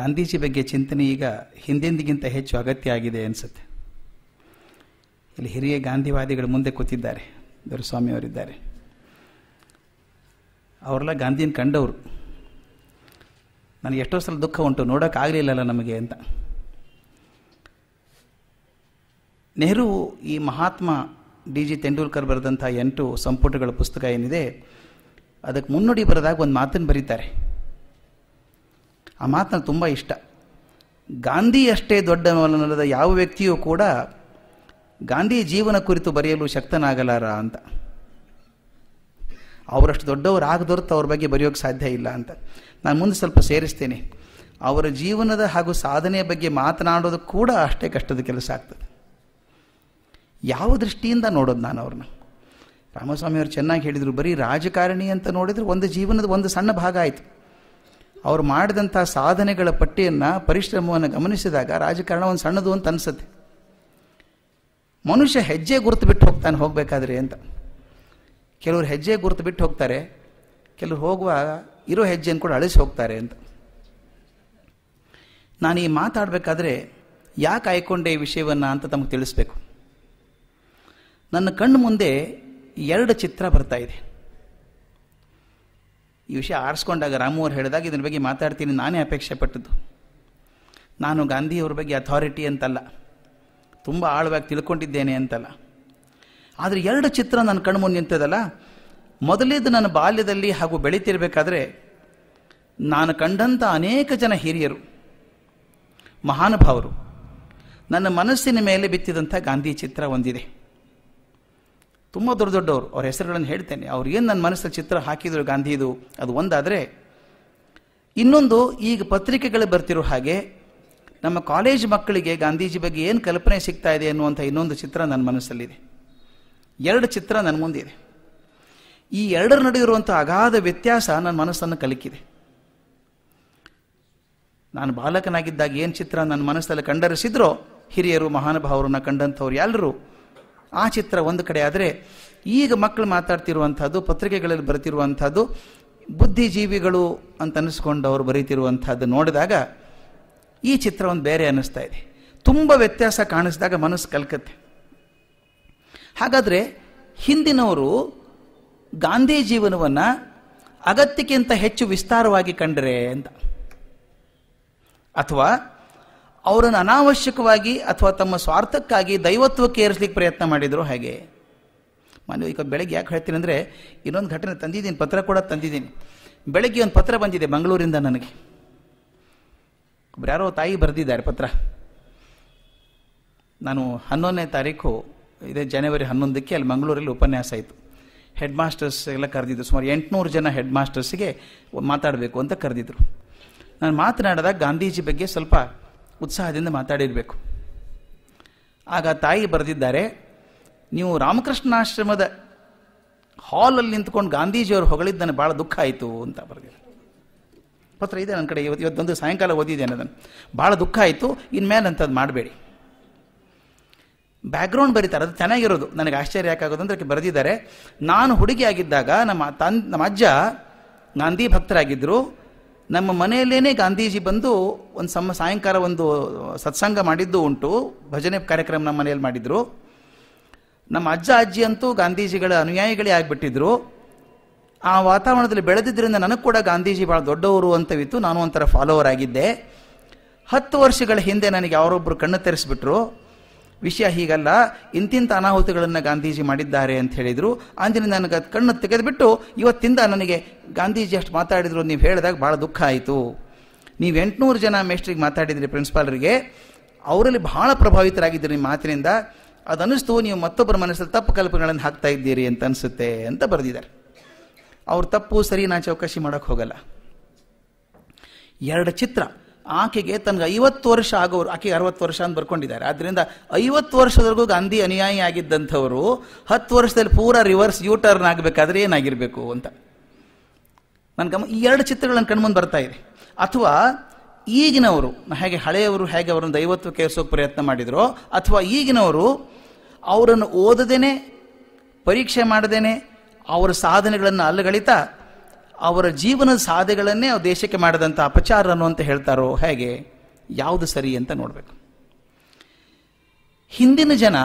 ಗಾಂಧೀಜಿ ಬಗ್ಗೆ ಚಿಂತನೆ ಈಗ ಹಿಂದೆಂದಿಗಿಂತ ಹೆಚ್ಚು ಅಗತ್ಯ ಆಗಿದೆ ಅನಿಸುತ್ತೆ ಇಲ್ಲಿ ಹಿರಿಯ ಗಾಂಧಿವಾದಿಗಳು ಮುಂದೆ ಕೂತಿದ್ದಾರೆ ದೊರೆಸ್ವಾಮಿಯವರಿದ್ದಾರೆ ಅವರೆಲ್ಲ ಗಾಂಧಿನ ಕಂಡವರು ನನಗೆ ಎಷ್ಟೋ ಸಲ ದುಃಖ ಉಂಟು ನೋಡೋಕ್ಕಾಗಲಿಲ್ಲಲ್ಲ ನಮಗೆ ಅಂತ ನೆಹರು ಈ ಮಹಾತ್ಮ ಡಿ ಜಿ ತೆಂಡೂಲ್ಕರ್ ಬರೆದಂಥ ಎಂಟು ಸಂಪುಟಗಳ ಪುಸ್ತಕ ಏನಿದೆ ಅದಕ್ಕೆ ಮುನ್ನುಡಿ ಬರೆದಾಗ ಒಂದು ಮಾತನ್ನು ಬರೀತಾರೆ ಆ ಮಾತು ನನಗೆ ತುಂಬ ಇಷ್ಟ ಗಾಂಧಿ ಅಷ್ಟೇ ದೊಡ್ಡವನಲ್ಲದ ಯಾವ ವ್ಯಕ್ತಿಯೂ ಕೂಡ ಗಾಂಧಿ ಜೀವನ ಕುರಿತು ಬರೆಯಲು ಶಕ್ತನಾಗಲಾರ ಅಂತ ಅವರಷ್ಟು ದೊಡ್ಡವರು ದೊರೆತು ಅವ್ರ ಬಗ್ಗೆ ಬರೆಯೋಕೆ ಸಾಧ್ಯ ಇಲ್ಲ ಅಂತ ನಾನು ಮುಂದೆ ಸ್ವಲ್ಪ ಸೇರಿಸ್ತೇನೆ ಅವರ ಜೀವನದ ಹಾಗೂ ಸಾಧನೆಯ ಬಗ್ಗೆ ಮಾತನಾಡೋದು ಕೂಡ ಅಷ್ಟೇ ಕಷ್ಟದ ಕೆಲಸ ಆಗ್ತದೆ ಯಾವ ದೃಷ್ಟಿಯಿಂದ ನೋಡೋದು ನಾನು ಅವ್ರನ್ನ ರಾಮಸ್ವಾಮಿಯವರು ಚೆನ್ನಾಗಿ ಹೇಳಿದರು ಬರೀ ರಾಜಕಾರಣಿ ಅಂತ ನೋಡಿದರೆ ಒಂದು ಜೀವನದ ಒಂದು ಸಣ್ಣ ಭಾಗ ಆಯಿತು ಅವರು ಮಾಡಿದಂಥ ಸಾಧನೆಗಳ ಪಟ್ಟಿಯನ್ನು ಪರಿಶ್ರಮವನ್ನು ಗಮನಿಸಿದಾಗ ರಾಜಕಾರಣ ಒಂದು ಸಣ್ಣದು ಅಂತ ಅನಿಸುತ್ತೆ ಮನುಷ್ಯ ಹೆಜ್ಜೆ ಗುರುತು ಬಿಟ್ಟು ಹೋಗ್ತಾನೆ ಹೋಗಬೇಕಾದ್ರೆ ಅಂತ ಕೆಲವರು ಹೆಜ್ಜೆ ಗುರುತು ಬಿಟ್ಟು ಹೋಗ್ತಾರೆ ಕೆಲವರು ಹೋಗುವಾಗ ಇರೋ ಹೆಜ್ಜೆಯನ್ನು ಕೂಡ ಅಳಿಸಿ ಹೋಗ್ತಾರೆ ಅಂತ ನಾನು ಈ ಮಾತಾಡಬೇಕಾದ್ರೆ ಯಾಕೆ ಆಯ್ಕೊಂಡೆ ಈ ವಿಷಯವನ್ನು ಅಂತ ತಮಗೆ ತಿಳಿಸ್ಬೇಕು ನನ್ನ ಕಣ್ಣು ಮುಂದೆ ಎರಡು ಚಿತ್ರ ಬರ್ತಾ ಇದೆ ಈ ವಿಷಯ ಆರಿಸ್ಕೊಂಡಾಗ ರಾಮುವರು ಹೇಳಿದಾಗ ಇದ್ರ ಬಗ್ಗೆ ಮಾತಾಡ್ತೀನಿ ನಾನೇ ಅಪೇಕ್ಷೆ ಪಟ್ಟದ್ದು ನಾನು ಗಾಂಧಿಯವ್ರ ಬಗ್ಗೆ ಅಥಾರಿಟಿ ಅಂತಲ್ಲ ತುಂಬ ಆಳವಾಗಿ ತಿಳ್ಕೊಂಡಿದ್ದೇನೆ ಅಂತಲ್ಲ ಆದರೆ ಎರಡು ಚಿತ್ರ ನನ್ನ ಕಣ್ಮು ನಿಂತದಲ್ಲ ಮೊದಲಿದ್ದು ನನ್ನ ಬಾಲ್ಯದಲ್ಲಿ ಹಾಗೂ ಬೆಳೀತಿರ್ಬೇಕಾದ್ರೆ ನಾನು ಕಂಡಂಥ ಅನೇಕ ಜನ ಹಿರಿಯರು ಮಹಾನುಭಾವರು ನನ್ನ ಮನಸ್ಸಿನ ಮೇಲೆ ಬಿತ್ತಿದಂಥ ಗಾಂಧಿ ಚಿತ್ರ ಒಂದಿದೆ ತುಂಬ ದೊಡ್ಡ ದೊಡ್ಡವರು ಅವ್ರ ಹೆಸರುಗಳನ್ನು ಹೇಳ್ತೇನೆ ಅವ್ರು ಏನು ನನ್ನ ಮನಸ್ಸಲ್ಲಿ ಚಿತ್ರ ಹಾಕಿದ್ರು ಗಾಂಧಿದು ಅದು ಒಂದಾದರೆ ಇನ್ನೊಂದು ಈಗ ಪತ್ರಿಕೆಗಳು ಬರ್ತಿರೋ ಹಾಗೆ ನಮ್ಮ ಕಾಲೇಜ್ ಮಕ್ಕಳಿಗೆ ಗಾಂಧೀಜಿ ಬಗ್ಗೆ ಏನು ಕಲ್ಪನೆ ಸಿಗ್ತಾ ಇದೆ ಅನ್ನುವಂಥ ಇನ್ನೊಂದು ಚಿತ್ರ ನನ್ನ ಮನಸ್ಸಲ್ಲಿದೆ ಎರಡು ಚಿತ್ರ ನನ್ನ ಮುಂದಿದೆ ಈ ಎರಡರ ನಡುವೆ ಇರುವಂಥ ಅಗಾಧ ವ್ಯತ್ಯಾಸ ನನ್ನ ಮನಸ್ಸನ್ನು ಕಲಿಕಿದೆ ನಾನು ಬಾಲಕನಾಗಿದ್ದಾಗ ಏನು ಚಿತ್ರ ನನ್ನ ಮನಸ್ಸಲ್ಲಿ ಕಂಡರಿಸಿದ್ರೋ ಹಿರಿಯರು ಮಹಾನುಭಾವರನ್ನ ಕಂಡಂಥವ್ರು ಎಲ್ಲರೂ ಆ ಚಿತ್ರ ಒಂದು ಕಡೆ ಆದರೆ ಈಗ ಮಕ್ಕಳು ಮಾತಾಡ್ತಿರುವಂಥದ್ದು ಪತ್ರಿಕೆಗಳಲ್ಲಿ ಬರೆತಿರುವಂಥದ್ದು ಬುದ್ಧಿಜೀವಿಗಳು ಅಂತ ಅನ್ನಿಸ್ಕೊಂಡು ಅವರು ಬರೀತಿರುವಂಥದ್ದು ನೋಡಿದಾಗ ಈ ಚಿತ್ರ ಒಂದು ಬೇರೆ ಅನ್ನಿಸ್ತಾ ಇದೆ ತುಂಬ ವ್ಯತ್ಯಾಸ ಕಾಣಿಸಿದಾಗ ಮನಸ್ಸು ಕಲ್ಕತ್ತೆ ಹಾಗಾದರೆ ಹಿಂದಿನವರು ಗಾಂಧಿ ಜೀವನವನ್ನು ಅಗತ್ಯಕ್ಕಿಂತ ಹೆಚ್ಚು ವಿಸ್ತಾರವಾಗಿ ಕಂಡರೆ ಅಂತ ಅಥವಾ ಅವರನ್ನು ಅನಾವಶ್ಯಕವಾಗಿ ಅಥವಾ ತಮ್ಮ ಸ್ವಾರ್ಥಕ್ಕಾಗಿ ದೈವತ್ವಕ್ಕೆ ಏರಿಸ್ಲಿಕ್ಕೆ ಪ್ರಯತ್ನ ಮಾಡಿದರು ಹಾಗೆ ನಾನು ಈಗ ಬೆಳಗ್ಗೆ ಯಾಕೆ ಹೇಳ್ತೀನಿ ಅಂದರೆ ಇನ್ನೊಂದು ಘಟನೆ ತಂದಿದ್ದೀನಿ ಪತ್ರ ಕೂಡ ತಂದಿದ್ದೀನಿ ಬೆಳಗ್ಗೆ ಒಂದು ಪತ್ರ ಬಂದಿದೆ ಮಂಗಳೂರಿಂದ ನನಗೆ ಯಾರೋ ತಾಯಿ ಬರೆದಿದ್ದಾರೆ ಪತ್ರ ನಾನು ಹನ್ನೊಂದನೇ ತಾರೀಕು ಇದೇ ಜನವರಿ ಹನ್ನೊಂದಕ್ಕೆ ಅಲ್ಲಿ ಮಂಗಳೂರಲ್ಲಿ ಉಪನ್ಯಾಸ ಆಯಿತು ಹೆಡ್ ಮಾಸ್ಟರ್ಸ್ ಎಲ್ಲ ಕರೆದಿದ್ದರು ಸುಮಾರು ಎಂಟುನೂರು ಜನ ಹೆಡ್ ಮಾಸ್ಟರ್ಸಿಗೆ ಮಾತಾಡಬೇಕು ಅಂತ ಕರೆದಿದ್ದರು ನಾನು ಮಾತನಾಡಿದಾಗ ಗಾಂಧೀಜಿ ಬಗ್ಗೆ ಸ್ವಲ್ಪ ಉತ್ಸಾಹದಿಂದ ಮಾತಾಡಿರಬೇಕು ಆಗ ತಾಯಿ ಬರೆದಿದ್ದಾರೆ ನೀವು ರಾಮಕೃಷ್ಣಾಶ್ರಮದ ಹಾಲಲ್ಲಿ ನಿಂತ್ಕೊಂಡು ಗಾಂಧೀಜಿಯವರು ಹೊಗಳಿದ್ದನ್ನು ಭಾಳ ದುಃಖ ಆಯಿತು ಅಂತ ಬರೆದಿದ್ದಾರೆ ಪತ್ರ ಇದೆ ನನ್ನ ಕಡೆ ಇವತ್ತು ಇವತ್ತೊಂದು ಸಾಯಂಕಾಲ ಓದಿದ್ದೇನೆ ಅದನ್ನು ಭಾಳ ದುಃಖ ಆಯಿತು ಇನ್ಮೇಲೆ ಅಂಥದ್ದು ಮಾಡಬೇಡಿ ಬ್ಯಾಕ್ಗ್ರೌಂಡ್ ಬರೀತಾರೆ ಅದು ಚೆನ್ನಾಗಿರೋದು ನನಗೆ ಆಶ್ಚರ್ಯ ಯಾಕಾಗೋದು ಅಂದರೆ ಬರೆದಿದ್ದಾರೆ ನಾನು ಹುಡುಗಿಯಾಗಿದ್ದಾಗ ನಮ್ಮ ತನ್ ನಮ್ಮ ಅಜ್ಜ ಗಾಂಧಿ ಭಕ್ತರಾಗಿದ್ದರು ನಮ್ಮ ಮನೆಯಲ್ಲೇನೆ ಗಾಂಧೀಜಿ ಬಂದು ಒಂದು ಸಮ ಸಾಯಂಕಾಲ ಒಂದು ಸತ್ಸಂಗ ಮಾಡಿದ್ದು ಉಂಟು ಭಜನೆ ಕಾರ್ಯಕ್ರಮ ನಮ್ಮ ಮನೆಯಲ್ಲಿ ಮಾಡಿದರು ನಮ್ಮ ಅಜ್ಜ ಅಜ್ಜಿ ಅಂತೂ ಗಾಂಧೀಜಿಗಳ ಅನುಯಾಯಿಗಳೇ ಆಗಿಬಿಟ್ಟಿದ್ರು ಆ ವಾತಾವರಣದಲ್ಲಿ ಬೆಳೆದಿದ್ದರಿಂದ ನನಗೆ ಕೂಡ ಗಾಂಧೀಜಿ ಭಾಳ ದೊಡ್ಡವರು ಅಂತವಿತ್ತು ನಾನು ಒಂಥರ ಫಾಲೋವರ್ ಆಗಿದ್ದೆ ಹತ್ತು ವರ್ಷಗಳ ಹಿಂದೆ ನನಗೆ ಅವರೊಬ್ಬರು ಕಣ್ಣು ತೆರೆಸಿಬಿಟ್ರು ವಿಷಯ ಹೀಗಲ್ಲ ಇಂತಿಂಥ ಅನಾಹುತಗಳನ್ನು ಗಾಂಧೀಜಿ ಮಾಡಿದ್ದಾರೆ ಅಂತ ಹೇಳಿದರು ಅಂದಿನಿಂದ ನನಗೆ ಕಣ್ಣು ತೆಗೆದುಬಿಟ್ಟು ಇವತ್ತಿಂದ ನನಗೆ ಗಾಂಧೀಜಿ ಅಷ್ಟು ಮಾತಾಡಿದ್ರು ನೀವು ಹೇಳಿದಾಗ ಭಾಳ ದುಃಖ ಆಯಿತು ನೀವು ಎಂಟುನೂರು ಜನ ಮೇಸ್ಟ್ರಿಗೆ ಮಾತಾಡಿದ್ರಿ ಪ್ರಿನ್ಸಿಪಾಲರಿಗೆ ಅವರಲ್ಲಿ ಬಹಳ ಪ್ರಭಾವಿತರಾಗಿದ್ದರು ನಿಮ್ಮ ಮಾತಿನಿಂದ ಅದನ್ನಿಸ್ತು ನೀವು ಮತ್ತೊಬ್ಬರ ಮನಸ್ಸಲ್ಲಿ ತಪ್ಪು ಕಲ್ಪನೆಗಳನ್ನು ಹಾಕ್ತಾ ಇದ್ದೀರಿ ಅಂತ ಅನಿಸುತ್ತೆ ಅಂತ ಬರೆದಿದ್ದಾರೆ ಅವ್ರ ತಪ್ಪು ಸರಿ ನಾನು ಚೌಕಾಸಿ ಮಾಡೋಕ್ಕೆ ಹೋಗಲ್ಲ ಎರಡು ಚಿತ್ರ ಆಕೆಗೆ ತನಗೆ ಐವತ್ತು ವರ್ಷ ಆಗೋರು ಆಕೆಗೆ ಅರವತ್ತು ವರ್ಷ ಅಂತ ಬರ್ಕೊಂಡಿದ್ದಾರೆ ಆದ್ದರಿಂದ ಐವತ್ತು ವರ್ಷದವರೆಗೂ ಗಾಂಧಿ ಅನುಯಾಯಿ ಆಗಿದ್ದಂಥವರು ಹತ್ತು ವರ್ಷದಲ್ಲಿ ಪೂರ ರಿವರ್ಸ್ ಯೂ ಟರ್ನ್ ಆಗಬೇಕಾದ್ರೆ ಏನಾಗಿರಬೇಕು ಅಂತ ನನ್ನ ಗಮ ಈ ಎರಡು ಚಿತ್ರಗಳನ್ನು ಕಣ್ಮುಂದು ಬರ್ತಾ ಇದೆ ಅಥವಾ ಈಗಿನವರು ಹೇಗೆ ಹಳೆಯವರು ಹೇಗೆ ಅವರನ್ನು ದೈವತ್ವಕ್ಕೆ ಕೇಳಿಸೋಕೆ ಪ್ರಯತ್ನ ಮಾಡಿದ್ರು ಅಥವಾ ಈಗಿನವರು ಅವರನ್ನು ಓದದೇನೆ ಪರೀಕ್ಷೆ ಮಾಡದೇನೆ ಅವರ ಸಾಧನೆಗಳನ್ನು ಅಲ್ಲಗಳಿತಾ ಅವರ ಜೀವನ ಸಾಧೆಗಳನ್ನೇ ಆ ದೇಶಕ್ಕೆ ಮಾಡಿದಂಥ ಅಪಚಾರನು ಅಂತ ಹೇಳ್ತಾರೋ ಹೇಗೆ ಯಾವುದು ಸರಿ ಅಂತ ನೋಡಬೇಕು ಹಿಂದಿನ ಜನ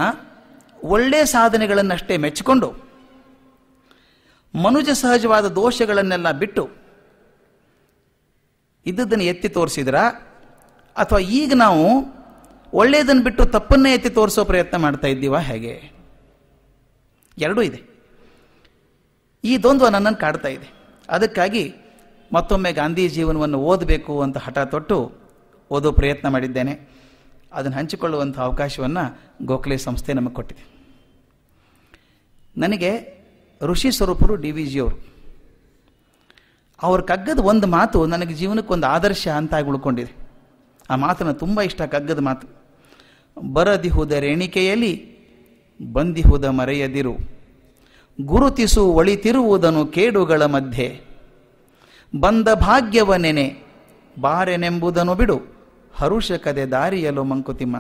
ಒಳ್ಳೆ ಸಾಧನೆಗಳನ್ನಷ್ಟೇ ಮೆಚ್ಚಿಕೊಂಡು ಮನುಜ ಸಹಜವಾದ ದೋಷಗಳನ್ನೆಲ್ಲ ಬಿಟ್ಟು ಇದ್ದದನ್ನು ಎತ್ತಿ ತೋರಿಸಿದ್ರ ಅಥವಾ ಈಗ ನಾವು ಒಳ್ಳೆಯದನ್ನು ಬಿಟ್ಟು ತಪ್ಪನ್ನೇ ಎತ್ತಿ ತೋರಿಸೋ ಪ್ರಯತ್ನ ಮಾಡ್ತಾ ಇದ್ದೀವ ಹೇಗೆ ಎರಡೂ ಇದೆ ಈ ದ್ವಂದ್ವ ನನ್ನನ್ನು ಕಾಡ್ತಾ ಇದೆ ಅದಕ್ಕಾಗಿ ಮತ್ತೊಮ್ಮೆ ಗಾಂಧಿ ಜೀವನವನ್ನು ಓದಬೇಕು ಅಂತ ಹಠ ತೊಟ್ಟು ಓದೋ ಪ್ರಯತ್ನ ಮಾಡಿದ್ದೇನೆ ಅದನ್ನು ಹಂಚಿಕೊಳ್ಳುವಂಥ ಅವಕಾಶವನ್ನು ಗೋಖಲೆ ಸಂಸ್ಥೆ ನಮಗೆ ಕೊಟ್ಟಿದೆ ನನಗೆ ಋಷಿ ಸ್ವರೂಪರು ಡಿ ವಿ ಜಿಯವರು ಅವ್ರ ಕಗ್ಗದ ಒಂದು ಮಾತು ನನಗೆ ಜೀವನಕ್ಕೊಂದು ಆದರ್ಶ ಅಂತ ಆಗಿ ಉಳ್ಕೊಂಡಿದೆ ಆ ಮಾತನ್ನು ತುಂಬ ಇಷ್ಟ ಕಗ್ಗದ ಮಾತು ಬರದಿಹುದ ರೇಣಿಕೆಯಲ್ಲಿ ಬಂದಿಹುದ ಮರೆಯದಿರು ಗುರುತಿಸು ಒಳಿತಿರುವುದನು ಕೇಡುಗಳ ಮಧ್ಯೆ ಬಂದ ಭಾಗ್ಯವ ನೆನೆ ಬಾರೆನೆಂಬುದನ್ನು ಬಿಡು ಕದೆ ದಾರಿಯಲು ಮಂಕುತಿಮ್ಮ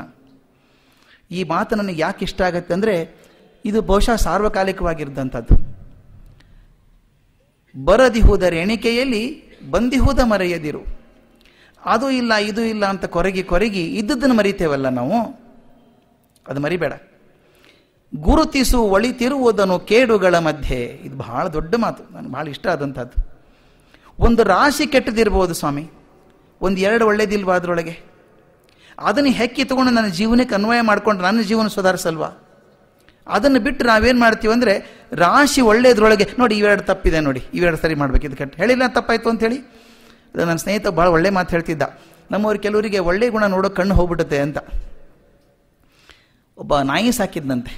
ಈ ಮಾತು ನನಗೆ ಯಾಕೆ ಇಷ್ಟ ಆಗತ್ತೆ ಅಂದರೆ ಇದು ಬಹುಶಃ ಸಾರ್ವಕಾಲಿಕವಾಗಿರ್ದಂಥದ್ದು ಬರದಿಹುದರ ಎಣಿಕೆಯಲ್ಲಿ ಬಂದಿಹುದ ಮರೆಯದಿರು ಅದು ಇಲ್ಲ ಇದು ಇಲ್ಲ ಅಂತ ಕೊರಗಿ ಕೊರಗಿ ಇದ್ದದ್ದನ್ನು ಮರಿತೇವಲ್ಲ ನಾವು ಅದು ಮರಿಬೇಡ ಗುರುತಿಸು ಒಳಿತಿರುವುದನ್ನು ಕೇಡುಗಳ ಮಧ್ಯೆ ಇದು ಬಹಳ ದೊಡ್ಡ ಮಾತು ನನಗೆ ಭಾಳ ಇಷ್ಟ ಆದಂಥದ್ದು ಒಂದು ರಾಶಿ ಕೆಟ್ಟದಿರ್ಬೋದು ಸ್ವಾಮಿ ಒಂದು ಎರಡು ಒಳ್ಳೇದಿಲ್ವಾ ಅದರೊಳಗೆ ಅದನ್ನು ಹೆಕ್ಕಿ ತಗೊಂಡು ನನ್ನ ಜೀವನಕ್ಕೆ ಅನ್ವಯ ಮಾಡಿಕೊಂಡು ನನ್ನ ಜೀವನ ಸುಧಾರಿಸಲ್ವಾ ಅದನ್ನು ಬಿಟ್ಟು ನಾವೇನು ಮಾಡ್ತೀವಿ ಅಂದರೆ ರಾಶಿ ಒಳ್ಳೇದ್ರೊಳಗೆ ನೋಡಿ ಇವೆರಡು ತಪ್ಪಿದೆ ನೋಡಿ ಇವೆರಡು ಸರಿ ಮಾಡಬೇಕು ಇದು ಕೆಟ್ಟ ಹೇಳಿಲ್ಲ ತಪ್ಪಾಯಿತು ಹೇಳಿ ಅದು ನನ್ನ ಸ್ನೇಹಿತ ಭಾಳ ಒಳ್ಳೆ ಮಾತು ಹೇಳ್ತಿದ್ದ ನಮ್ಮವ್ರು ಕೆಲವರಿಗೆ ಒಳ್ಳೆ ಗುಣ ನೋಡೋ ಕಣ್ಣು ಹೋಗ್ಬಿಡುತ್ತೆ ಅಂತ ಒಬ್ಬ ನಾಯಿ ಸಾಕಿದ್ದಂತೆ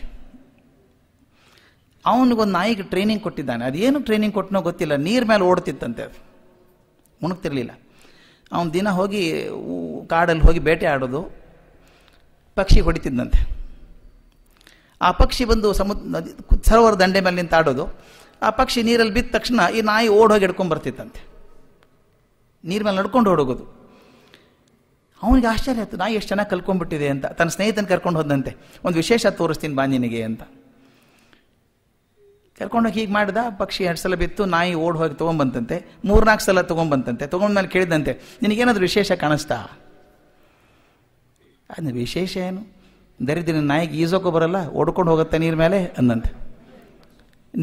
ಅವನಿಗೊಂದು ನಾಯಿಗೆ ಟ್ರೈನಿಂಗ್ ಕೊಟ್ಟಿದ್ದಾನೆ ಅದೇನು ಟ್ರೈನಿಂಗ್ ಕೊಟ್ಟನೋ ಗೊತ್ತಿಲ್ಲ ನೀರು ಮೇಲೆ ಓಡ್ತಿತ್ತಂತೆ ಮುಣುಗ್ತಿರ್ಲಿಲ್ಲ ಅವನು ದಿನ ಹೋಗಿ ಕಾಡಲ್ಲಿ ಹೋಗಿ ಬೇಟೆ ಆಡೋದು ಪಕ್ಷಿ ಹೊಡಿತಿದ್ದಂತೆ ಆ ಪಕ್ಷಿ ಬಂದು ಸಮುದ್ರ ನದಿ ಸರೋವರ ದಂಡೆ ಮೇಲೆ ನಿಂತಾಡೋದು ಆ ಪಕ್ಷಿ ನೀರಲ್ಲಿ ಬಿದ್ದ ತಕ್ಷಣ ಈ ನಾಯಿ ಓಡೋಗಿ ಹಿಡ್ಕೊಂಡು ಬರ್ತಿತ್ತಂತೆ ನೀರು ಮೇಲೆ ನಡ್ಕೊಂಡು ಓಡೋಗೋದು ಅವನಿಗೆ ಆಶ್ಚರ್ಯ ಆಯಿತು ನಾಯಿ ಎಷ್ಟು ಚೆನ್ನಾಗಿ ಕಲ್ಕೊಂಡ್ಬಿಟ್ಟಿದೆ ಅಂತ ತನ್ನ ಸ್ನೇಹಿತನ ಕರ್ಕೊಂಡು ಹೋದಂತೆ ಒಂದು ವಿಶೇಷ ತೋರಿಸ್ತೀನಿ ಬಾ ನಿನಗೆ ಅಂತ ಕರ್ಕೊಂಡೋಗಿ ಹೀಗೆ ಮಾಡಿದ ಪಕ್ಷಿ ಎರಡು ಸಲ ಬಿತ್ತು ನಾಯಿ ಓಡ್ ಹೋಗಿ ತೊಗೊಂಬಂತಂತೆ ಮೂರ್ನಾಲ್ಕು ಸಲ ತೊಗೊಂಬಂತಂತೆ ತೊಗೊಂಡ್ಮೇಲೆ ಕೇಳಿದಂತೆ ನಿನಗೇನಾದ್ರೂ ವಿಶೇಷ ಕಾಣಿಸ್ತಾ ಅದನ್ನ ವಿಶೇಷ ಏನು ದರಿದ್ರೆ ನಾಯಿಗೆ ಈಸೋಕೆ ಬರಲ್ಲ ಓಡ್ಕೊಂಡು ಹೋಗುತ್ತೆ ನೀರು ಮೇಲೆ ಅಂದಂತೆ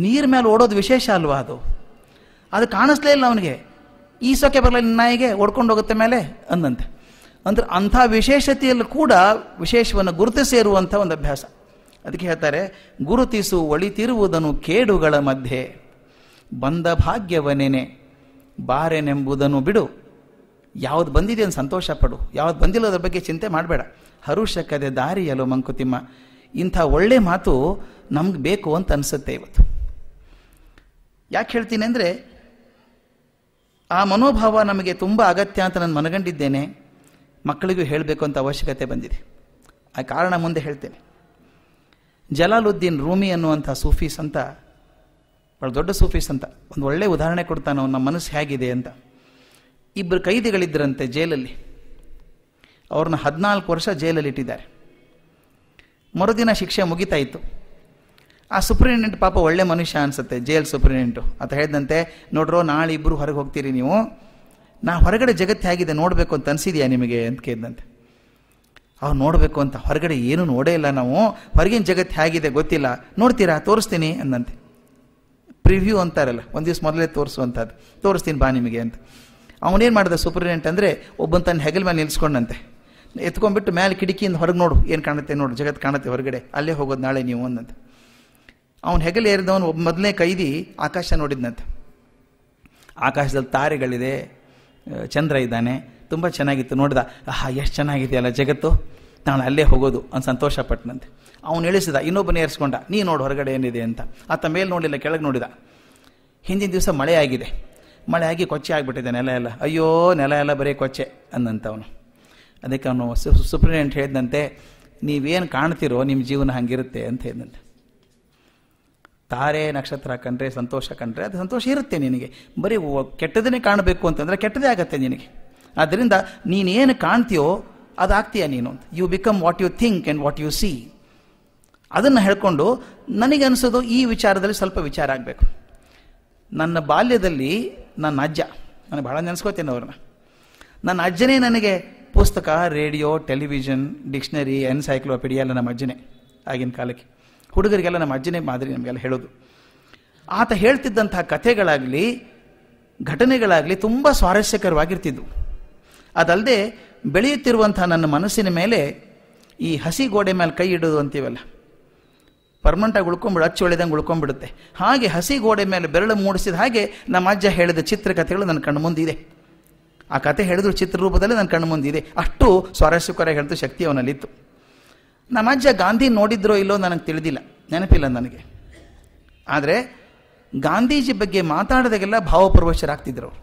ನೀರು ಮೇಲೆ ಓಡೋದು ವಿಶೇಷ ಅಲ್ವಾ ಅದು ಅದು ಕಾಣಿಸ್ಲೇ ಇಲ್ಲ ಅವನಿಗೆ ಈಸೋಕೆ ಬರಲ್ಲ ನಿನ್ನ ನಾಯಿಗೆ ಓಡ್ಕೊಂಡು ಹೋಗುತ್ತೆ ಮೇಲೆ ಅಂದಂತೆ ಅಂದ್ರೆ ಅಂಥ ವಿಶೇಷತೆಯಲ್ಲಿ ಕೂಡ ವಿಶೇಷವನ್ನು ಗುರುತಿಸಿರುವಂಥ ಒಂದು ಅಭ್ಯಾಸ ಅದಕ್ಕೆ ಹೇಳ್ತಾರೆ ಗುರುತಿಸು ಒಳಿತಿರುವುದನ್ನು ಕೇಡುಗಳ ಮಧ್ಯೆ ಬಂದ ಭಾಗ್ಯವನೇನೆ ಬಾರೆನೆಂಬುದನ್ನು ಬಿಡು ಯಾವ್ದು ಬಂದಿದೆ ಅಂತ ಸಂತೋಷ ಪಡು ಯಾವ್ದು ಬಂದಿಲ್ಲ ಅದರ ಬಗ್ಗೆ ಚಿಂತೆ ಮಾಡಬೇಡ ಹರುಷಕದೆ ದಾರಿಯಲು ಮಂಕುತಿಮ್ಮ ಇಂಥ ಒಳ್ಳೆ ಮಾತು ನಮ್ಗೆ ಬೇಕು ಅಂತ ಅನಿಸುತ್ತೆ ಇವತ್ತು ಯಾಕೆ ಹೇಳ್ತೀನಿ ಅಂದರೆ ಆ ಮನೋಭಾವ ನಮಗೆ ತುಂಬ ಅಗತ್ಯ ಅಂತ ನಾನು ಮನಗಂಡಿದ್ದೇನೆ ಮಕ್ಕಳಿಗೂ ಹೇಳಬೇಕು ಅಂತ ಅವಶ್ಯಕತೆ ಬಂದಿದೆ ಆ ಕಾರಣ ಮುಂದೆ ಹೇಳ್ತೇನೆ ಜಲಾಲುದ್ದೀನ್ ರೂಮಿ ಅನ್ನುವಂಥ ಸೂಫೀಸ್ ಅಂತ ಭಾಳ ದೊಡ್ಡ ಸೂಫೀಸ್ ಅಂತ ಒಂದು ಒಳ್ಳೆಯ ಉದಾಹರಣೆ ಕೊಡ್ತಾನೆ ಅವನ ಮನಸ್ಸು ಹೇಗಿದೆ ಅಂತ ಇಬ್ಬರು ಕೈದಿಗಳಿದ್ದರಂತೆ ಜೈಲಲ್ಲಿ ಅವ್ರನ್ನ ಹದಿನಾಲ್ಕು ವರ್ಷ ಜೈಲಲ್ಲಿ ಇಟ್ಟಿದ್ದಾರೆ ಮರುದಿನ ಶಿಕ್ಷೆ ಮುಗಿತಾ ಇತ್ತು ಆ ಸುಪ್ರಿಂಟೆಂಡೆಂಟ್ ಪಾಪ ಒಳ್ಳೆ ಮನುಷ್ಯ ಅನಿಸುತ್ತೆ ಜೈಲ್ ಸೂಪ್ರಿನೆಂಟು ಅಂತ ಹೇಳಿದಂತೆ ನೋಡ್ರೋ ನಾಳೆ ಇಬ್ಬರು ಹೊರಗೆ ಹೋಗ್ತೀರಿ ನೀವು ನಾ ಹೊರಗಡೆ ಜಗತ್ತು ಹೇಗಿದೆ ನೋಡಬೇಕು ಅಂತ ಅನಿಸಿದೆಯಾ ನಿಮಗೆ ಅಂತ ಕೇಳಿದಂತೆ ಅವ್ರು ನೋಡಬೇಕು ಅಂತ ಹೊರಗಡೆ ಏನೂ ನೋಡೇ ಇಲ್ಲ ನಾವು ಹೊರಗಿನ ಜಗತ್ತು ಹೇಗಿದೆ ಗೊತ್ತಿಲ್ಲ ನೋಡ್ತೀರಾ ತೋರಿಸ್ತೀನಿ ಅಂದಂತೆ ಪ್ರಿವ್ಯೂ ಅಂತಾರಲ್ಲ ಒಂದು ದಿವಸ ಮೊದಲೇ ತೋರಿಸುವಂಥದ್ದು ತೋರಿಸ್ತೀನಿ ಬಾ ನಿಮಗೆ ಅಂತ ಅವನೇನು ಮಾಡಿದೆ ಸೂಪರ್ಡೆಂಟ್ ಅಂದರೆ ಒಬ್ಬನ ತನ್ನ ಹೆಗಲ್ ಮೇಲೆ ನಿಲ್ಸ್ಕೊಂಡಂತೆ ಎತ್ಕೊಂಡ್ಬಿಟ್ಟು ಮೇಲೆ ಕಿಟಕಿಯಿಂದ ಹೊರಗೆ ನೋಡು ಏನು ಕಾಣುತ್ತೆ ನೋಡು ಜಗತ್ತು ಕಾಣುತ್ತೆ ಹೊರಗಡೆ ಅಲ್ಲೇ ಹೋಗೋದು ನಾಳೆ ನೀವು ಅಂದಂತೆ ಅವನು ಹೆಗಲು ಏರಿದವನು ಒಬ್ಬ ಮೊದಲನೇ ಕೈದಿ ಆಕಾಶ ನೋಡಿದ್ನಂತೆ ಆಕಾಶದಲ್ಲಿ ತಾರೆಗಳಿದೆ ಚಂದ್ರ ಇದ್ದಾನೆ ತುಂಬ ಚೆನ್ನಾಗಿತ್ತು ನೋಡಿದ ಆಹಾ ಎಷ್ಟು ಚೆನ್ನಾಗಿದೆಯಲ್ಲ ಜಗತ್ತು ನಾನು ಅಲ್ಲೇ ಹೋಗೋದು ಅಂತ ಪಟ್ಟನಂತೆ ಅವನು ಇಳಿಸಿದ ಇನ್ನೊಬ್ಬನೇ ಏರಿಸ್ಕೊಂಡ ನೀ ನೋಡು ಹೊರಗಡೆ ಏನಿದೆ ಅಂತ ಆತ ಮೇಲೆ ನೋಡಿಲ್ಲ ಕೆಳಗೆ ನೋಡಿದ ಹಿಂದಿನ ದಿವಸ ಮಳೆ ಆಗಿದೆ ಮಳೆ ಆಗಿ ಕೊಚ್ಚೆ ಆಗಿಬಿಟ್ಟಿದೆ ನೆಲ ಎಲ್ಲ ಅಯ್ಯೋ ನೆಲ ಎಲ್ಲ ಬರೀ ಕೊಚ್ಚೆ ಅವನು ಅದಕ್ಕೆ ಅವನು ಸುಪ್ರಿನೆಂಟ್ ಹೇಳಿದಂತೆ ನೀವೇನು ಕಾಣ್ತಿರೋ ನಿಮ್ಮ ಜೀವನ ಹಂಗಿರುತ್ತೆ ಅಂತ ಹೇಳಿದಂತೆ ತಾರೆ ನಕ್ಷತ್ರ ಕಂಡ್ರೆ ಸಂತೋಷ ಕಂಡ್ರೆ ಅದು ಸಂತೋಷ ಇರುತ್ತೆ ನಿನಗೆ ಬರೀ ಕೆಟ್ಟದನ್ನೇ ಕಾಣಬೇಕು ಅಂತಂದರೆ ಕೆಟ್ಟದೇ ಆಗತ್ತೆ ನಿನಗೆ ಆದ್ದರಿಂದ ನೀನೇನು ಕಾಣ್ತೀಯೋ ಅದಾಗ್ತೀಯ ನೀನು you become what you think and what you see ಅದನ್ನು ಹೇಳ್ಕೊಂಡು ನನಗೆ ಈ ವಿಚಾರದಲ್ಲಿ ಸ್ವಲ್ಪ ವಿಚಾರ ಆಗಬೇಕು ನನ್ನ ಬಾಲ್ಯದಲ್ಲಿ ನನ್ನ ಅಜ್ಜ ನಾನು ಭಾಳ ನೆನೆಸ್ಕೋತೇನೆ ಅವ್ರನ್ನ ನನ್ನ ಅಜ್ಜನೇ ನನಗೆ ಪುಸ್ತಕ ರೇಡಿಯೋ ಟೆಲಿವಿಷನ್ ಡಿಕ್ಷನರಿ ಎನ್ಸೈಕ್ಲೋಪೀಡಿಯ ಎಲ್ಲ ನಮ್ಮ ಅಜ್ಜನೇ ಆಗಿನ ಕಾಲಕ್ಕೆ ಹುಡುಗರಿಗೆಲ್ಲ ನಮ್ಮ ಅಜ್ಜನೇ ಮಾದರಿ ನಮಗೆಲ್ಲ ಹೇಳೋದು ಆತ ಹೇಳ್ತಿದ್ದಂತಹ ಕಥೆಗಳಾಗಲಿ ಘಟನೆಗಳಾಗಲಿ ತುಂಬ ಸ್ವಾರಸ್ಯಕರವಾಗಿರ್ತಿದ್ವು ಅದಲ್ಲದೆ ಬೆಳೆಯುತ್ತಿರುವಂಥ ನನ್ನ ಮನಸ್ಸಿನ ಮೇಲೆ ಈ ಹಸಿ ಗೋಡೆ ಮೇಲೆ ಕೈ ಇಡೋದು ಅಂತೀವಲ್ಲ ಪರ್ಮನೆಂಟಾಗಿ ಉಳ್ಕೊಂಬಿಡು ಅಚ್ಚು ಒಳ್ಳೆದಂಗೆ ಉಳ್ಕೊಂಬಿಡುತ್ತೆ ಹಾಗೆ ಹಸಿ ಗೋಡೆ ಮೇಲೆ ಬೆರಳು ಮೂಡಿಸಿದ ಹಾಗೆ ನಮ್ಮ ಅಜ್ಜ ಹೇಳಿದ ಚಿತ್ರಕಥೆಗಳು ನನ್ನ ಕಣ್ಣು ಮುಂದಿದೆ ಆ ಕತೆ ಹೇಳಿದ್ರು ಚಿತ್ರರೂಪದಲ್ಲಿ ನನ್ನ ಕಣ್ಣು ಮುಂದಿದೆ ಅಷ್ಟು ಸ್ವಾರಸ್ಯಕರ ಹೇಳಿದ ಶಕ್ತಿ ಅವನಲ್ಲಿತ್ತು ನಮ್ಮ ಅಜ್ಜ ಗಾಂಧಿ ನೋಡಿದ್ರೋ ಇಲ್ಲೋ ನನಗೆ ತಿಳಿದಿಲ್ಲ ನೆನಪಿಲ್ಲ ನನಗೆ ಆದರೆ ಗಾಂಧೀಜಿ ಬಗ್ಗೆ ಮಾತಾಡಿದಾಗೆಲ್ಲ ಭಾವಪರವಶರಾಗ್ತಿದ್ರು ಅವರು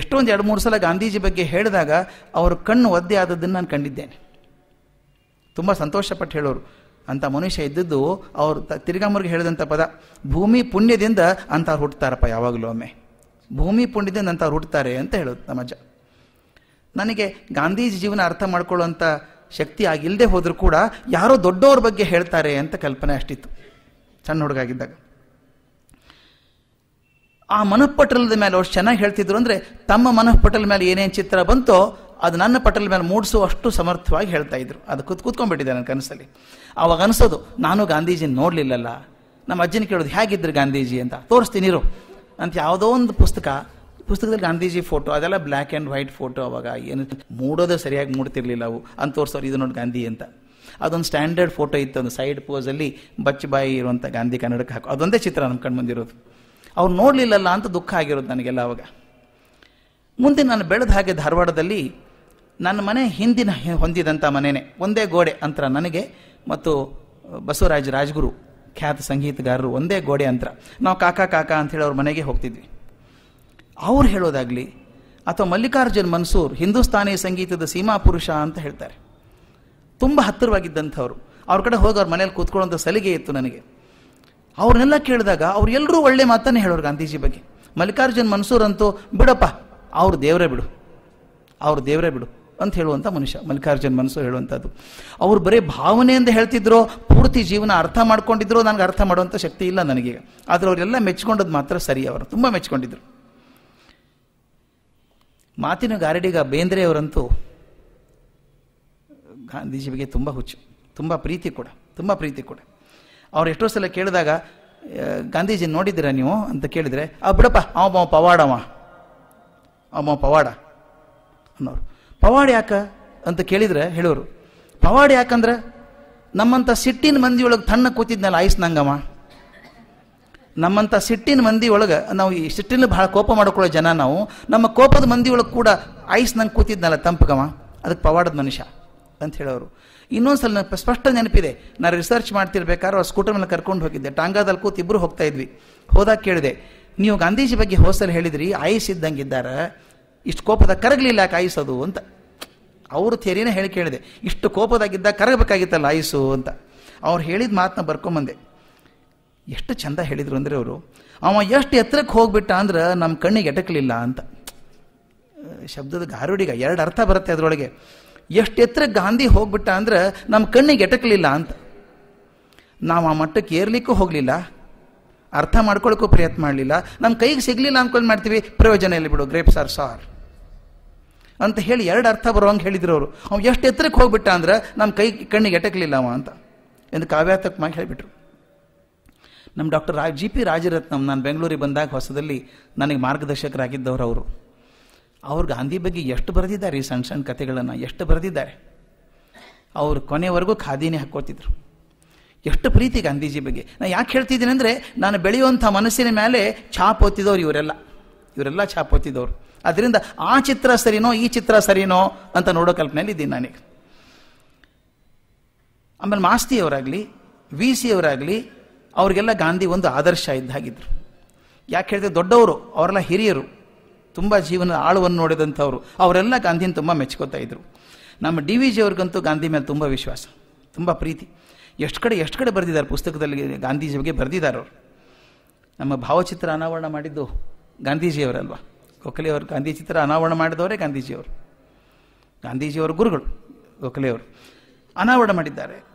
ಎಷ್ಟೊಂದು ಎರಡು ಮೂರು ಸಲ ಗಾಂಧೀಜಿ ಬಗ್ಗೆ ಹೇಳಿದಾಗ ಅವರು ಕಣ್ಣು ಒದ್ದೆ ಆದದ್ದನ್ನು ನಾನು ಕಂಡಿದ್ದೇನೆ ತುಂಬ ಸಂತೋಷಪಟ್ಟು ಹೇಳೋರು ಅಂತ ಮನುಷ್ಯ ಇದ್ದದ್ದು ಅವರು ತಿರುಗಾಮರಿಗೆ ಹೇಳಿದಂಥ ಪದ ಭೂಮಿ ಪುಣ್ಯದಿಂದ ಅಂತ ಹುಟ್ಟುತ್ತಾರಪ್ಪ ಯಾವಾಗಲೂ ಒಮ್ಮೆ ಭೂಮಿ ಪುಣ್ಯದಿಂದ ಅಂತ ಹುಟ್ಟುತ್ತಾರೆ ಅಂತ ಹೇಳೋದು ನಮ್ಮಜ್ಜ ನನಗೆ ಗಾಂಧೀಜಿ ಜೀವನ ಅರ್ಥ ಮಾಡ್ಕೊಳ್ಳುವಂಥ ಶಕ್ತಿ ಆಗಿಲ್ಲದೆ ಹೋದರೂ ಕೂಡ ಯಾರೋ ದೊಡ್ಡವ್ರ ಬಗ್ಗೆ ಹೇಳ್ತಾರೆ ಅಂತ ಕಲ್ಪನೆ ಅಷ್ಟಿತ್ತು ಸಣ್ಣ ಹುಡುಗಾಗಿದ್ದಾಗ ಆ ಮನಃಪಟಲದ ಮೇಲೆ ಅವ್ರು ಚೆನ್ನಾಗಿ ಹೇಳ್ತಿದ್ರು ಅಂದರೆ ತಮ್ಮ ಮನಃಪಟಲ ಮೇಲೆ ಏನೇನು ಚಿತ್ರ ಬಂತೋ ಅದು ನನ್ನ ಪಟಲ ಮೇಲೆ ಮೂಡಿಸೋ ಅಷ್ಟು ಸಮರ್ಥವಾಗಿ ಹೇಳ್ತಾ ಇದ್ರು ಅದು ಕೂತ್ ಕೂತ್ಕೊಂಡ್ಬಿಟ್ಟಿದೆ ನನ್ನ ಕನಸಲ್ಲಿ ಅವಾಗ ಅನಿಸೋದು ನಾನು ಗಾಂಧೀಜಿನ ನೋಡಲಿಲ್ಲಲ್ಲ ನಮ್ಮ ಅಜ್ಜನ ಕೇಳೋದು ಹೇಗಿದ್ರು ಗಾಂಧೀಜಿ ಅಂತ ತೋರಿಸ್ತೀನಿ ಇರು ಅಂತ ಯಾವುದೋ ಒಂದು ಪುಸ್ತಕ ಪುಸ್ತಕದಲ್ಲಿ ಗಾಂಧೀಜಿ ಫೋಟೋ ಅದೆಲ್ಲ ಬ್ಲ್ಯಾಕ್ ಆ್ಯಂಡ್ ವೈಟ್ ಫೋಟೋ ಅವಾಗ ಏನು ಮೂಡೋದೇ ಸರಿಯಾಗಿ ಮೂಡ್ತಿರ್ಲಿಲ್ಲ ಅವು ಅಂತ ತೋರಿಸೋರು ಇದು ನೋಡಿ ಗಾಂಧಿ ಅಂತ ಅದೊಂದು ಸ್ಟ್ಯಾಂಡರ್ಡ್ ಫೋಟೋ ಇತ್ತು ಒಂದು ಸೈಡ್ ಪೋಸಲ್ಲಿ ಬಚ್ಚಬಾಯಿ ಬಾಯಿ ಇರುವಂಥ ಗಾಂಧಿ ಕನ್ನಡಕ್ಕೆ ಹಾಕೋ ಅದೊಂದೇ ಚಿತ್ರ ನಮ್ಮ ಬಂದಿರೋದು ಅವ್ರು ನೋಡಲಿಲ್ಲಲ್ಲ ಅಂತ ದುಃಖ ಆಗಿರೋದು ನನಗೆಲ್ಲ ಅವಾಗ ಮುಂದೆ ನಾನು ಬೆಳೆದ ಹಾಗೆ ಧಾರವಾಡದಲ್ಲಿ ನನ್ನ ಮನೆ ಹಿಂದಿನ ಹೊಂದಿದಂಥ ಮನೆಯೇ ಒಂದೇ ಗೋಡೆ ಅಂತರ ನನಗೆ ಮತ್ತು ಬಸವರಾಜ ರಾಜ್ಗುರು ಖ್ಯಾತ ಸಂಗೀತಗಾರರು ಒಂದೇ ಗೋಡೆ ಅಂತರ ನಾವು ಕಾಕಾ ಕಾಕಾ ಅಂಥೇಳಿ ಅವ್ರ ಮನೆಗೆ ಹೋಗ್ತಿದ್ವಿ ಅವ್ರು ಹೇಳೋದಾಗಲಿ ಅಥವಾ ಮಲ್ಲಿಕಾರ್ಜುನ್ ಮನ್ಸೂರ್ ಹಿಂದೂಸ್ತಾನಿ ಸಂಗೀತದ ಸೀಮಾ ಪುರುಷ ಅಂತ ಹೇಳ್ತಾರೆ ತುಂಬ ಹತ್ತಿರವಾಗಿದ್ದಂಥವ್ರು ಅವ್ರ ಕಡೆ ಹೋಗಿ ಅವ್ರ ಮನೇಲಿ ಕೂತ್ಕೊಳ್ಳೋಂಥ ಸಲಿಗೆ ಇತ್ತು ನನಗೆ ಅವ್ರನ್ನೆಲ್ಲ ಕೇಳಿದಾಗ ಅವರೆಲ್ಲರೂ ಒಳ್ಳೆ ಮಾತನ್ನೇ ಹೇಳೋರು ಗಾಂಧೀಜಿ ಬಗ್ಗೆ ಮಲ್ಲಿಕಾರ್ಜುನ್ ಮನ್ಸೂರ್ ಬಿಡಪ್ಪ ಅವ್ರು ದೇವರೇ ಬಿಡು ಅವ್ರು ದೇವರೇ ಬಿಡು ಅಂತ ಹೇಳುವಂಥ ಮನುಷ್ಯ ಮಲ್ಲಿಕಾರ್ಜುನ್ ಮನಸ್ಸು ಹೇಳುವಂಥದ್ದು ಅವ್ರು ಬರೀ ಭಾವನೆಯಿಂದ ಹೇಳ್ತಿದ್ರು ಪೂರ್ತಿ ಜೀವನ ಅರ್ಥ ಮಾಡ್ಕೊಂಡಿದ್ರು ನನಗೆ ಅರ್ಥ ಮಾಡುವಂಥ ಶಕ್ತಿ ಇಲ್ಲ ನನಗೀಗ ಆದರೆ ಅವರೆಲ್ಲ ಮೆಚ್ಕೊಂಡದ್ದು ಮಾತ್ರ ಸರಿ ಅವರು ತುಂಬ ಮೆಚ್ಕೊಂಡಿದ್ರು ಮಾತಿನ ಗಾರಡಿಗ ಅವರಂತೂ ಗಾಂಧೀಜಿ ಬಗ್ಗೆ ತುಂಬ ಹುಚ್ಚು ತುಂಬ ಪ್ರೀತಿ ಕೂಡ ತುಂಬ ಪ್ರೀತಿ ಕೂಡ ಅವ್ರು ಎಷ್ಟೋ ಸಲ ಕೇಳಿದಾಗ ಗಾಂಧೀಜಿ ನೋಡಿದ್ದೀರಾ ನೀವು ಅಂತ ಕೇಳಿದರೆ ಆ ಬಿಡಪ್ಪ ಅವ ಪವಾಡವ ಅವ ಪವಾಡ ಅನ್ನೋರು ಪವಾಡ ಯಾಕ ಅಂತ ಕೇಳಿದ್ರೆ ಹೇಳೋರು ಪವಾಡ ಯಾಕಂದ್ರೆ ನಮ್ಮಂಥ ಸಿಟ್ಟಿನ ಮಂದಿಯೊಳಗೆ ತಣ್ಣ ಕೂತಿದ್ನಲ್ಲ ನಂಗಮ್ಮ ನಮ್ಮಂಥ ಸಿಟ್ಟಿನ ಮಂದಿ ಒಳಗೆ ನಾವು ಈ ಸಿಟ್ಟಿನ ಭಾಳ ಕೋಪ ಮಾಡಿಕೊಳ್ಳೋ ಜನ ನಾವು ನಮ್ಮ ಕೋಪದ ಮಂದಿ ಒಳಗೆ ಕೂಡ ಐಸ್ ನಂಗೆ ಕೂತಿದ್ನಲ್ಲ ತಂಪಗಮ್ಮ ಅದಕ್ಕೆ ಪವಾಡದ ಮನುಷ್ಯ ಅಂತ ಹೇಳೋರು ಇನ್ನೊಂದು ಸಲ ಸ್ಪಷ್ಟ ನೆನಪಿದೆ ನಾನು ರಿಸರ್ಚ್ ಮಾಡ್ತಿರ್ಬೇಕಾದ್ರೆ ಅವ್ರು ಸ್ಕೂಟರ್ ಮೇಲೆ ಕರ್ಕೊಂಡು ಹೋಗಿದ್ದೆ ಟಾಂಗಾದಲ್ಲಿ ಕೂತು ಇಬ್ಬರು ಹೋಗ್ತಾ ಇದ್ವಿ ಹೋದಾಗ ಕೇಳಿದೆ ನೀವು ಗಾಂಧೀಜಿ ಬಗ್ಗೆ ಹೋಸಲ್ ಹೇಳಿದ್ರಿ ಆಯುಸ್ ಇದ್ದಾರೆ ಇಷ್ಟು ಕೋಪದ ಕರಗಲಿಲ್ಲ ಯಾಕೆ ಅಂತ ಅವರು ಥೇರಿನೇ ಹೇಳಿ ಕೇಳಿದೆ ಇಷ್ಟು ಕೋಪದಾಗಿದ್ದ ಕರಗಬೇಕಾಗಿತ್ತಲ್ಲ ಆಯಿಸು ಅಂತ ಅವ್ರು ಹೇಳಿದ ಮಾತನ್ನ ಬರ್ಕೊಂಬಂದೆ ಎಷ್ಟು ಚಂದ ಹೇಳಿದ್ರು ಅಂದರೆ ಅವರು ಅವ ಎಷ್ಟು ಎತ್ತರಕ್ಕೆ ಹೋಗ್ಬಿಟ್ಟ ಅಂದ್ರೆ ನಮ್ಮ ಕಣ್ಣಿಗೆ ಎಟಕಲಿಲ್ಲ ಅಂತ ಶಬ್ದದ ಗಾರುಡಿಗ ಎರಡು ಅರ್ಥ ಬರುತ್ತೆ ಅದರೊಳಗೆ ಎಷ್ಟು ಎತ್ತರ ಗಾಂಧಿ ಹೋಗ್ಬಿಟ್ಟ ಅಂದ್ರೆ ನಮ್ಮ ಕಣ್ಣಿಗೆ ಎಟಕಲಿಲ್ಲ ಅಂತ ನಾವು ಆ ಮಟ್ಟಕ್ಕೆ ಏರ್ಲಿಕ್ಕೂ ಹೋಗಲಿಲ್ಲ ಅರ್ಥ ಮಾಡ್ಕೊಳಕ್ಕೂ ಪ್ರಯತ್ನ ಮಾಡಲಿಲ್ಲ ನಮ್ಮ ಕೈಗೆ ಸಿಗಲಿಲ್ಲ ಅಂದ್ಕೊಂಡು ಮಾಡ್ತೀವಿ ಪ್ರಯೋಜನ ಇಲ್ಲ ಬಿಡು ಗ್ರೇಪ್ ಆರ್ ಸಾರ್ ಅಂತ ಹೇಳಿ ಎರಡು ಅರ್ಥ ಬರುವಂಗೆ ಹೇಳಿದ್ರು ಅವರು ಅವ್ನು ಎಷ್ಟು ಎತ್ತರಕ್ಕೆ ಹೋಗ್ಬಿಟ್ಟ ಅಂದ್ರೆ ನಮ್ಮ ಕೈ ಕಣ್ಣಿಗೆ ಎಟಕಲಿಲ್ಲ ಅವ ಅಂತ ಎಂದು ಕಾವ್ಯಾತ್ಮಕವಾಗಿ ಹೇಳಿಬಿಟ್ರು ನಮ್ಮ doctor Raja G P Rajaratnam ನಾನು ಬೆಂಗಳೂರಿಗೆ ಬಂದಾಗ ಹೊಸದಲ್ಲಿ ನನಗೆ ಮಾರ್ಗದರ್ಶಕರಾಗಿದ್ದವರು ಅವರು ಅವ್ರು ಗಾಂಧಿ ಬಗ್ಗೆ ಎಷ್ಟು ಬರೆದಿದ್ದಾರೆ ಈ ಸಣ್ಣ ಸಣ್ಣ ಕಥೆಗಳನ್ನು ಎಷ್ಟು ಬರೆದಿದ್ದಾರೆ ಅವರು ಕೊನೆವರೆಗೂ ಖಾದಿನೇ ಹಾಕೋತಿದ್ರು ಎಷ್ಟು ಪ್ರೀತಿ ಗಾಂಧೀಜಿ ಬಗ್ಗೆ ನಾನು ಯಾಕೆ ಹೇಳ್ತಿದ್ದೀನಿ ಅಂದರೆ ನಾನು ಬೆಳೆಯುವಂಥ ಮನಸ್ಸಿನ ಮೇಲೆ ಛಾಪ್ ಓದ್ತಿದ್ದವ್ರು ಇವರೆಲ್ಲ ಇವರೆಲ್ಲ ಛಾಪ್ ಓದ್ತಿದ್ದವ್ರು ಅದರಿಂದ ಆ ಚಿತ್ರ ಸರಿನೋ ಈ ಚಿತ್ರ ಸರಿನೋ ಅಂತ ನೋಡೋ ಕಲ್ಪನೆಯಲ್ಲಿ ಇದ್ದೀನಿ ನನಗೆ ಆಮೇಲೆ ಮಾಸ್ತಿಯವರಾಗಲಿ ವಿ ಸಿ ಅವರಾಗಲಿ ಅವರಿಗೆಲ್ಲ ಗಾಂಧಿ ಒಂದು ಆದರ್ಶ ಇದ್ದ ಹಾಗಿದ್ರು ಯಾಕೆ ಹೇಳಿದ್ರೆ ದೊಡ್ಡವರು ಅವರೆಲ್ಲ ಹಿರಿಯರು ತುಂಬ ಜೀವನದ ಆಳವನ್ನು ನೋಡಿದಂಥವ್ರು ಅವರೆಲ್ಲ ಗಾಂಧಿನ ತುಂಬ ಮೆಚ್ಕೋತಾ ಇದ್ರು ನಮ್ಮ ಡಿ ವಿ ಅವ್ರಿಗಂತೂ ಗಾಂಧಿ ಮೇಲೆ ತುಂಬ ವಿಶ್ವಾಸ ತುಂಬ ಪ್ರೀತಿ ಎಷ್ಟು ಕಡೆ ಎಷ್ಟು ಕಡೆ ಬರೆದಿದ್ದಾರೆ ಪುಸ್ತಕದಲ್ಲಿ ಗಾಂಧೀಜಿ ಬಗ್ಗೆ ಬರೆದಿದ್ದಾರೆ ಅವರು ನಮ್ಮ ಭಾವಚಿತ್ರ ಅನಾವರಣ ಮಾಡಿದ್ದು ಗಾಂಧೀಜಿಯವರಲ್ವ ಗೋಖಲೆಯವರು ಗಾಂಧಿ ಚಿತ್ರ ಅನಾವರಣ ಮಾಡಿದವರೇ ಗಾಂಧೀಜಿಯವರು ಗಾಂಧೀಜಿಯವರು ಗುರುಗಳು ಗೋಖಲೆಯವರು ಅನಾವರಣ ಮಾಡಿದ್ದಾರೆ